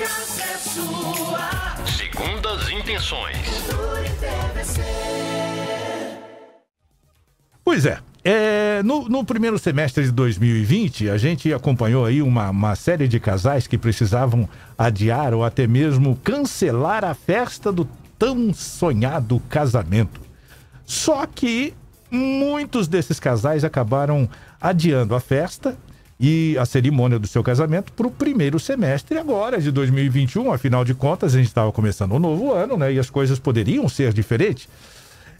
casa é sua. Segundas intenções. Pois é. É, no, no, primeiro semestre de 2020, a gente acompanhou aí uma, uma, série de casais que precisavam adiar ou até mesmo cancelar a festa do tão sonhado casamento. Só que muitos desses casais acabaram adiando a festa e a cerimônia do seu casamento para o primeiro semestre agora de 2021. Afinal de contas, a gente estava começando um novo ano, né? E as coisas poderiam ser diferentes.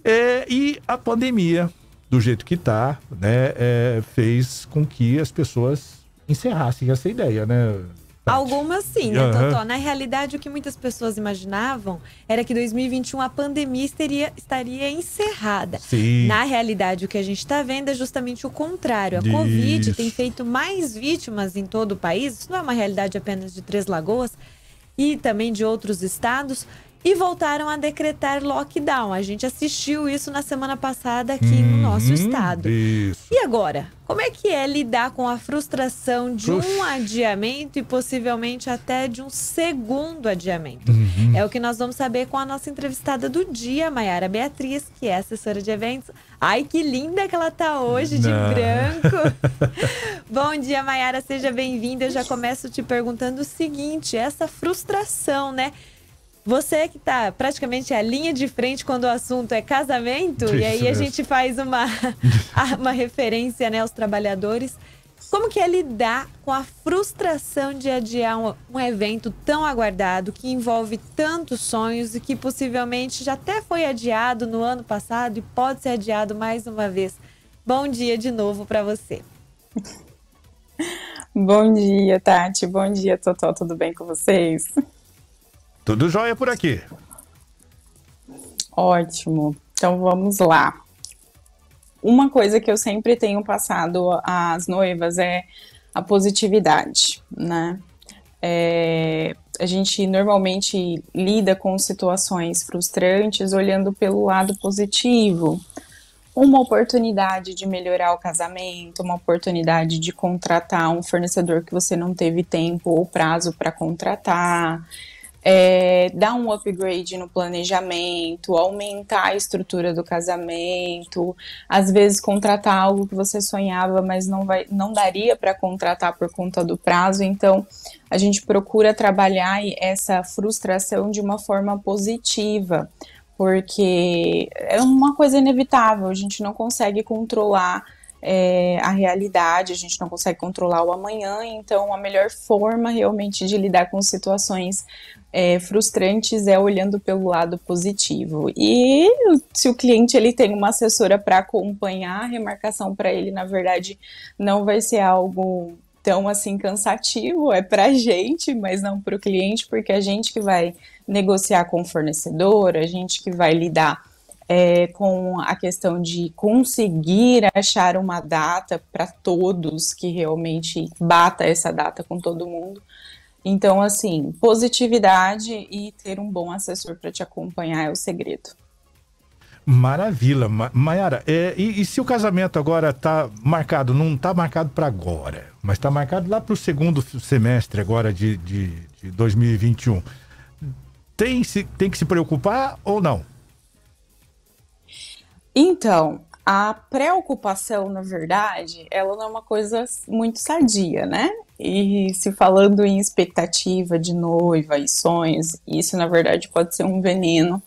É, e a pandemia, do jeito que está, né, é, fez com que as pessoas encerrassem essa ideia, né? Algumas sim, né, uhum. Totó? Na realidade, o que muitas pessoas imaginavam era que 2021 a pandemia estaria, estaria encerrada. Sim. Na realidade, o que a gente está vendo é justamente o contrário. A Isso. Covid tem feito mais vítimas em todo o país. Isso não é uma realidade apenas de Três Lagoas e também de outros estados e voltaram a decretar lockdown. A gente assistiu isso na semana passada aqui uhum, no nosso hum, estado. Isso. E agora? Como é que é lidar com a frustração de Uf. um adiamento e possivelmente até de um segundo adiamento? Uhum. É o que nós vamos saber com a nossa entrevistada do dia, Mayara Beatriz, que é assessora de eventos. Ai, que linda que ela tá hoje, de Não. branco. Bom dia, Mayara, seja bem-vinda. Eu já começo te perguntando o seguinte: essa frustração, né? Você que está praticamente à linha de frente quando o assunto é casamento, Isso e aí mesmo. a gente faz uma, uma referência né, aos trabalhadores. Como que é lidar com a frustração de adiar um, um, evento tão aguardado, que envolve tantos sonhos e que possivelmente já até foi adiado no ano passado e pode ser adiado mais uma vez? Bom dia de novo para você. Bom dia, Tati. Bom dia, Totó. Tudo bem com vocês? Tudo jóia por aqui. Ótimo. Então vamos lá. Uma coisa que eu sempre tenho passado às noivas é a positividade, né? É, a gente normalmente lida com situações frustrantes olhando pelo lado positivo. Uma oportunidade de melhorar o casamento, uma oportunidade de contratar um fornecedor que você não teve tempo ou prazo para contratar é, dar um upgrade no planejamento, aumentar a estrutura do casamento, às vezes contratar algo que você sonhava, mas não, vai, não daria para contratar por conta do prazo. Então, a gente procura trabalhar essa frustração de uma forma positiva, porque é uma coisa inevitável, a gente não consegue controlar é, a realidade, a gente não consegue controlar o amanhã, então a melhor forma realmente de lidar com situações é, frustrantes é olhando pelo lado positivo. E se o cliente ele tem uma assessora para acompanhar a remarcação para ele, na verdade, não vai ser algo tão assim cansativo, é para a gente, mas não para o cliente, porque é a gente que vai negociar com o fornecedor, a gente que vai lidar é, com a questão de conseguir achar uma data para todos que realmente bata essa data com todo mundo. Então, assim, positividade e ter um bom assessor para te acompanhar é o segredo. Maravilha, Ma Mayara. É, e, e, se o casamento agora está marcado? Não está marcado para agora, mas está marcado lá para o segundo semestre agora de, de, de 2021. Tem, se, tem que se preocupar ou não? Então, a preocupação, na verdade, ela não é uma coisa muito sadia, né? E se falando em expectativa de noiva e sonhos, isso na verdade pode ser um veneno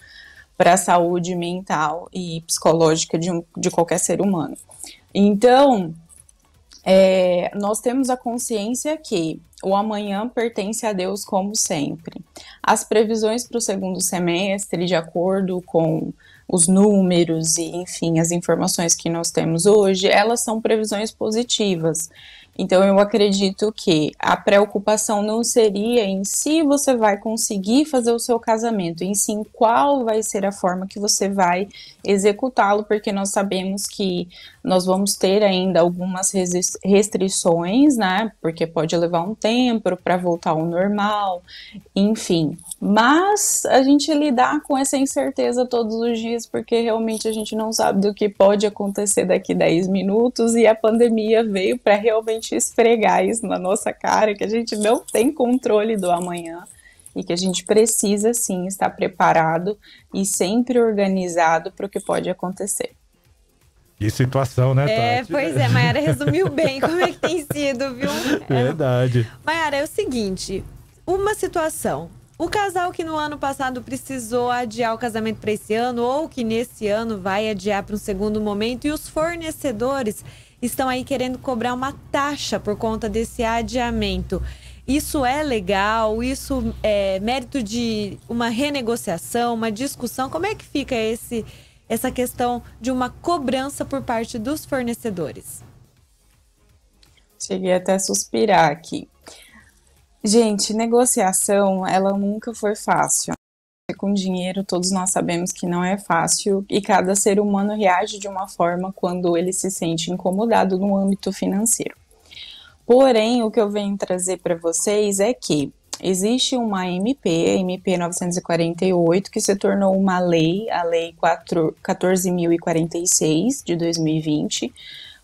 para a saúde mental e psicológica de, um, de qualquer ser humano. Então, é, nós temos a consciência que o amanhã pertence a Deus como sempre. As previsões para o segundo semestre, de acordo com os números e, enfim, as informações que nós temos hoje, elas são previsões positivas. Então, eu acredito que a preocupação não seria em se você vai conseguir fazer o seu casamento, em sim qual vai ser a forma que você vai executá-lo, porque nós sabemos que nós vamos ter ainda algumas restrições, né? Porque pode levar um tempo tempo para voltar ao normal, enfim. Mas a gente lidar com essa incerteza todos os dias, porque realmente a gente não sabe do que pode acontecer daqui 10 minutos e a pandemia veio para realmente esfregar isso na nossa cara, que a gente não tem controle do amanhã e que a gente precisa sim estar preparado e sempre organizado para o que pode acontecer. Que situação, né, é, Tati? É, pois é, Mayara resumiu bem como é que tem sido, viu? É. Verdade. Mayara, é o seguinte, uma situação. O casal que no ano passado precisou adiar o casamento para esse ano ou que nesse ano vai adiar para um segundo momento e os fornecedores estão aí querendo cobrar uma taxa por conta desse adiamento. Isso é legal? Isso é mérito de uma renegociação, uma discussão? Como é que fica esse essa questão de uma cobrança por parte dos fornecedores. Cheguei até a suspirar aqui. Gente, negociação, ela nunca foi fácil. Com dinheiro, todos nós sabemos que não é fácil e cada ser humano reage de uma forma quando ele se sente incomodado no âmbito financeiro. Porém, o que eu venho trazer para vocês é que Existe uma MP, MP 948, que se tornou uma lei, a Lei 14.046 de 2020.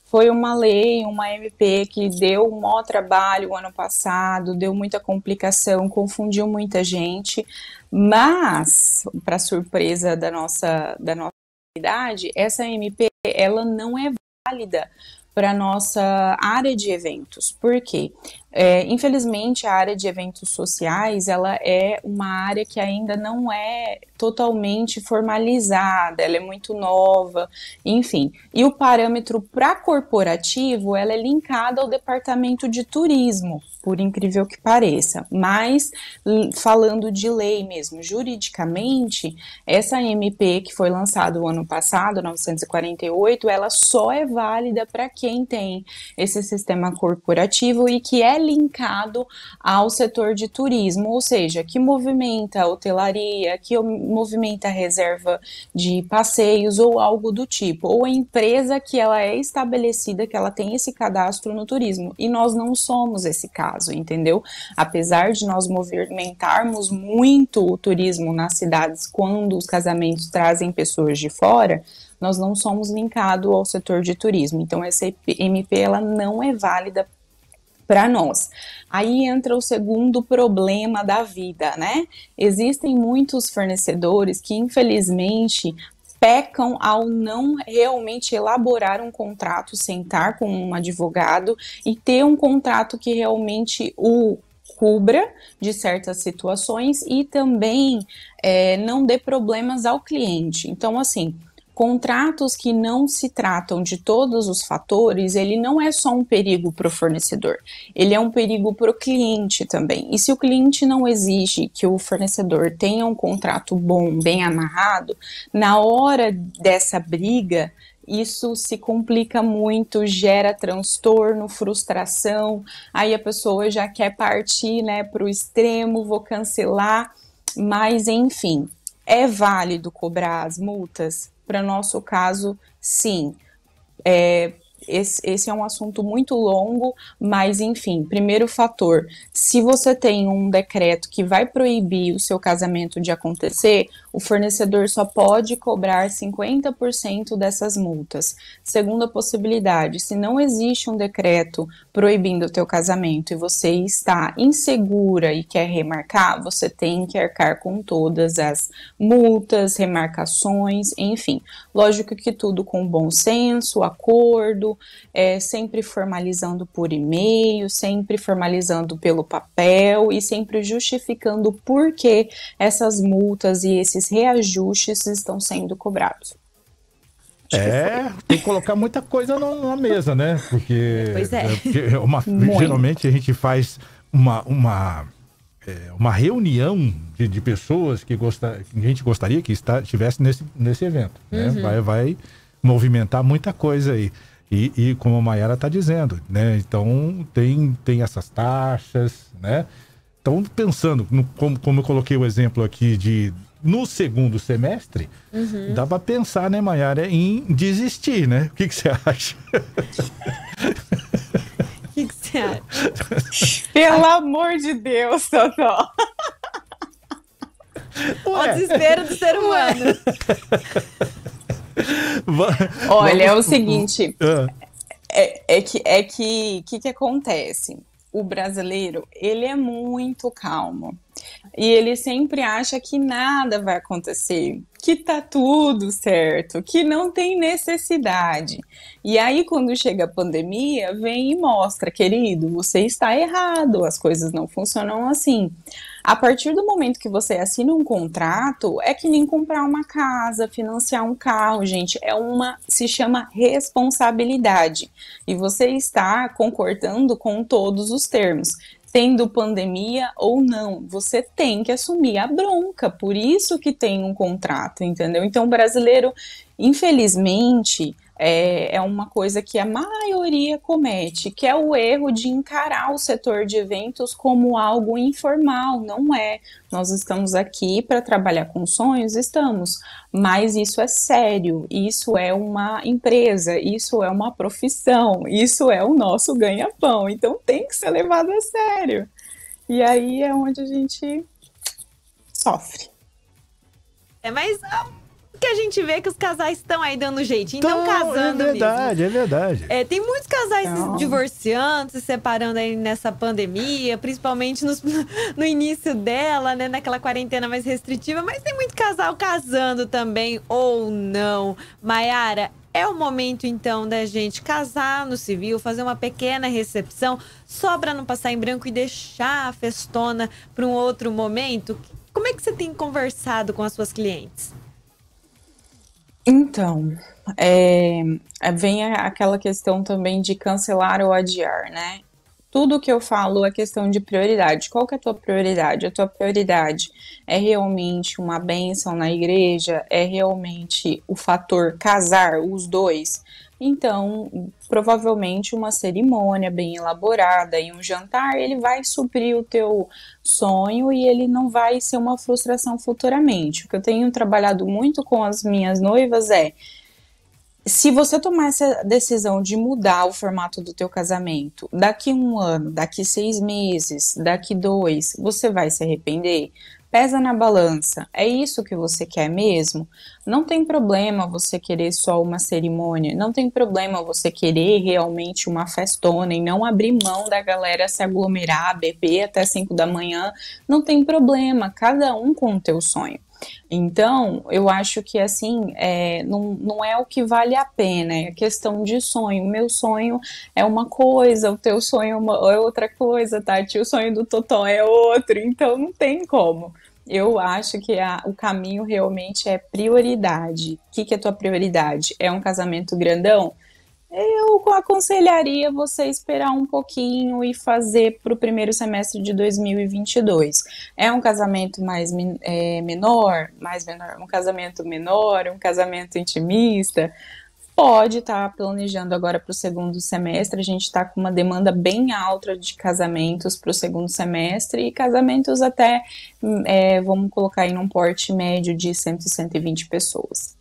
Foi uma lei, uma MP que deu um maior trabalho o ano passado, deu muita complicação, confundiu muita gente, mas, para surpresa da nossa, da nossa comunidade, essa MP ela não é válida para nossa área de eventos. Por quê? É, infelizmente, a área de eventos sociais ela é uma área que ainda não é totalmente formalizada, ela é muito nova, enfim. E o parâmetro para corporativo, ela é linkada ao departamento de turismo, por incrível que pareça. Mas falando de lei mesmo, juridicamente, essa MP que foi lançada o ano passado, 948, ela só é válida para quem tem esse sistema corporativo e que é linkado ao setor de turismo, ou seja, que movimenta hotelaria, que movimenta a reserva de passeios ou algo do tipo, ou a empresa que ela é estabelecida, que ela tem esse cadastro no turismo. E nós não somos esse caso, entendeu? Apesar de nós movimentarmos muito o turismo nas cidades quando os casamentos trazem pessoas de fora, nós não somos linkados ao setor de turismo. Então, essa MP ela não é válida para nós. Aí entra o segundo problema da vida, né? Existem muitos fornecedores que, infelizmente, pecam ao não realmente elaborar um contrato, sentar com um advogado e ter um contrato que realmente o cubra de certas situações e também é, não dê problemas ao cliente. Então, assim, contratos que não se tratam de todos os fatores, ele não é só um perigo para o fornecedor, ele é um perigo para o cliente também. E se o cliente não exige que o fornecedor tenha um contrato bom, bem amarrado, na hora dessa briga, isso se complica muito, gera transtorno, frustração. Aí a pessoa já quer partir né, para o extremo, vou cancelar. Mas enfim, é válido cobrar as multas? para nosso caso, sim. É, esse, esse é um assunto muito longo, mas enfim, primeiro fator: se você tem um decreto que vai proibir o seu casamento de acontecer, o fornecedor só pode cobrar 50% dessas multas. Segunda possibilidade: se não existe um decreto proibindo o teu casamento e você está insegura e quer remarcar, você tem que arcar com todas as multas, remarcações, enfim. Lógico que tudo com bom senso, acordo, é, sempre formalizando por e-mail, sempre formalizando pelo papel e sempre justificando por que essas multas e esses reajustes estão sendo cobrados. Acho é, que tem que colocar muita coisa na mesa, né? Porque, pois é. é porque é uma, geralmente a gente faz uma, uma, é, uma reunião de, de pessoas que, gosta, que a gente gostaria que estivesse nesse, nesse evento. Né? Uhum. Vai, vai movimentar muita coisa aí. E, e como a Mayara está dizendo, né? Então tem, tem essas taxas, né? Então, pensando, no, como, como eu coloquei o exemplo aqui de no segundo semestre, uhum. dá para pensar, né, Mayara, em desistir, né? O que, você acha? O que, você acha? Pelo amor de Deus, Totó! Ué. O desespero do ser humano. Olha, é o seguinte. Ah. É, é que é que, que, que acontece? O brasileiro, ele é muito calmo. E ele sempre acha que nada vai acontecer que tá tudo certo, que não tem necessidade. E aí, quando chega a pandemia, vem e mostra, querido, você está errado, as coisas não funcionam assim. A partir do momento que você assina um contrato, é que nem comprar uma casa, financiar um carro, gente, é uma se chama responsabilidade. E você está concordando com todos os termos tendo pandemia ou não, você tem que assumir a bronca, por isso que tem um contrato, entendeu? Então, o brasileiro, infelizmente, é, é uma coisa que a maioria comete, que é o erro de encarar o setor de eventos como algo informal. Não é. Nós estamos aqui para trabalhar com sonhos, estamos, mas isso é sério, isso é uma empresa, isso é uma profissão, isso é o nosso ganha-pão, então tem que ser levado a sério. E aí é onde a gente sofre. É mais um ah, que a gente vê que os casais estão aí dando jeito, então é casando É verdade, mesmo. é verdade. É, tem muitos casais não. se divorciando, se separando aí nessa pandemia, principalmente nos, no início dela, né? Naquela quarentena mais restritiva, mas tem muito casal casando também, ou não. Maiara, é o momento então da gente casar no civil, fazer uma pequena recepção, só pra não passar em branco e deixar a festona para um outro momento. Como é que você tem conversado com as suas clientes? Então, é, é vem aquela questão também de cancelar ou adiar, né? Tudo que eu falo é questão de prioridade. Qual que é a tua prioridade? A tua prioridade é realmente uma bênção na igreja? É realmente o fator casar os dois? Então, provavelmente uma cerimônia bem elaborada e um jantar, ele vai suprir o teu sonho e ele não vai ser uma frustração futuramente. O que eu tenho trabalhado muito com as minhas noivas é se você tomar essa decisão de mudar o formato do teu casamento, daqui um ano, daqui seis meses, daqui dois, você vai se arrepender? Pesa na balança. É isso que você quer mesmo? Não tem problema você querer só uma cerimônia. Não tem problema você querer realmente uma festona e não abrir mão da galera se aglomerar, beber até 5 da manhã. Não tem problema. Cada um com o teu sonho. Então, eu acho que assim, é, não, não é o que vale a pena, é questão de sonho. Meu sonho é uma coisa, o teu sonho é, uma, é outra coisa, Tati, tá? o sonho do Totó é outro, então não tem como. Eu acho que a, o caminho realmente é prioridade. O que, que é tua prioridade? É um casamento grandão? Eu aconselharia você esperar um pouquinho e fazer para o primeiro semestre de 2022. É um casamento mais é, menor, mais menor, um casamento menor, um casamento intimista. Pode estar tá planejando agora para o segundo semestre. A gente está com uma demanda bem alta de casamentos para o segundo semestre e casamentos até, hum, é, vamos colocar aí num porte médio de 100 120 pessoas.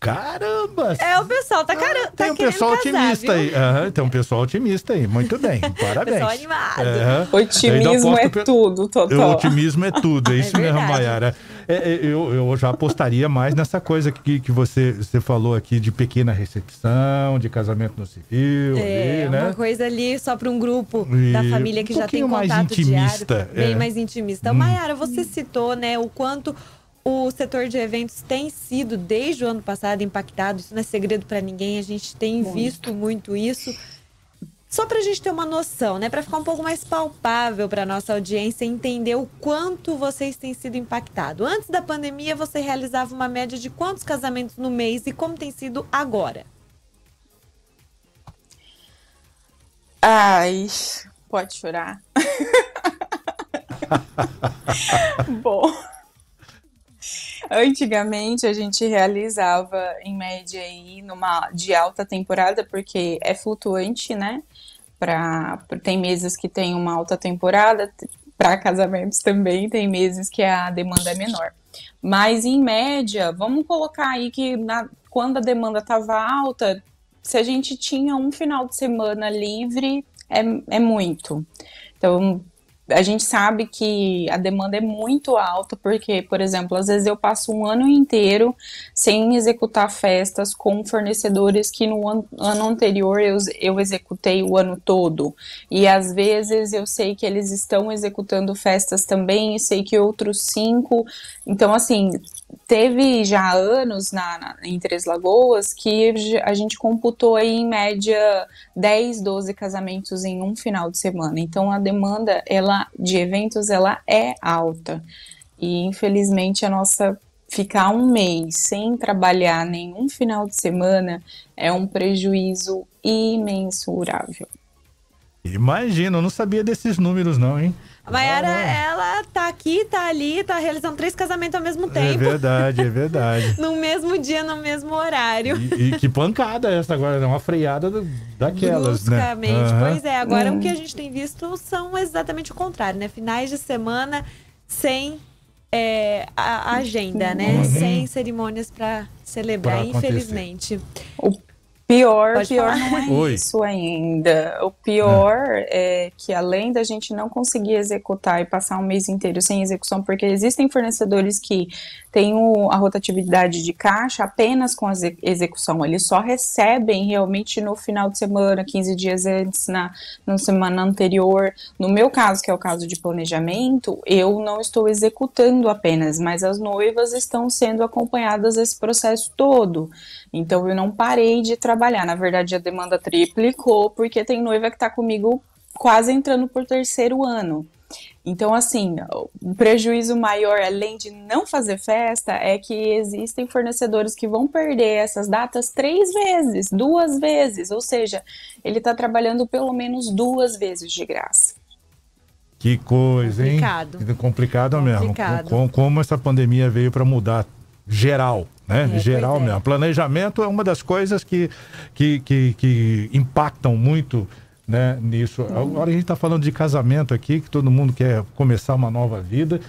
Caramba! É, o pessoal tá, caramba. Ah, tem tá um pessoal casar, otimista viu? aí. Uhum, tem um pessoal otimista aí. Muito bem, parabéns. pessoal animado. Uhum. Otimismo é tudo, Totó. O otimismo é tudo, é, é isso é mesmo, Mayara. É, eu, eu já apostaria mais nessa coisa que, que você, você falou aqui de pequena recepção, de casamento no civil. É, ali, né? uma coisa ali só para um grupo e... da família que um já tem contato mais intimista, diário. Bem é. mais intimista. Hum. Mayara, você citou né, o quanto o setor de eventos tem sido, desde o ano passado, impactado. Isso não é segredo para ninguém, a gente tem muito. visto muito isso. Só para a gente ter uma noção, né? Para ficar um pouco mais palpável para nossa audiência entender o quanto vocês têm sido impactados. Antes da pandemia, você realizava uma média de quantos casamentos no mês e como tem sido agora? Ai, pode chorar. Bom. Antigamente a gente realizava em média aí numa de alta temporada porque é flutuante, né? Pra, tem meses que tem uma alta temporada, para casamentos também tem meses que a demanda é menor. Mas em média, vamos colocar aí que na, quando a demanda estava alta, se a gente tinha um final de semana livre, é, é muito. Então, a gente sabe que a demanda é muito alta, porque, por exemplo, às vezes eu passo um ano inteiro sem executar festas com fornecedores que no ano, ano anterior eu, eu executei o ano todo. E às vezes eu sei que eles estão executando festas também, e sei que outros cinco. Então, assim, teve já anos na, na, em Três Lagoas que a gente computou aí, em média 10, 12 casamentos em um final de semana. Então a demanda ela de eventos ela é alta. E infelizmente a nossa ficar um mês sem trabalhar nenhum final de semana é um prejuízo imensurável. Imagina, eu não sabia desses números, não, hein? A ah, ela tá aqui, tá ali, tá realizando três casamentos ao mesmo é tempo. É verdade, é verdade. no mesmo dia, no mesmo horário. E, e que pancada essa agora, é uma freada daquelas, né? Uhum. Pois é, agora uhum. o que a gente tem visto são exatamente o contrário, né? Finais de semana sem é, a agenda, né? Uhum. Sem cerimônias para celebrar, pra infelizmente. O Pior, Pode pior falar. não é Oi. isso ainda. O pior é. é que além da gente não conseguir executar e passar um mês inteiro sem execução, porque existem fornecedores que têm o, a rotatividade de caixa apenas com a execução, eles só recebem realmente no final de semana, 15 dias antes, na, na semana anterior. No meu caso, que é o caso de planejamento, eu não estou executando apenas, mas as noivas estão sendo acompanhadas esse processo todo. Então eu não parei de trabalhar. Na verdade, a demanda triplicou, porque tem noiva que está comigo quase entrando por terceiro ano. Então, assim, o prejuízo maior, além de não fazer festa, é que existem fornecedores que vão perder essas datas três vezes, duas vezes. Ou seja, ele está trabalhando pelo menos duas vezes de graça. Que coisa, hein? Complicado. Complicado mesmo. Como essa pandemia veio para mudar geral né? É, Geral é. mesmo. Planejamento é uma das coisas que, que, que, que impactam muito né, nisso. Agora a gente está falando de casamento aqui, que todo mundo quer começar uma nova vida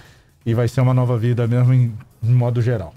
e vai ser uma nova vida mesmo em, em modo geral.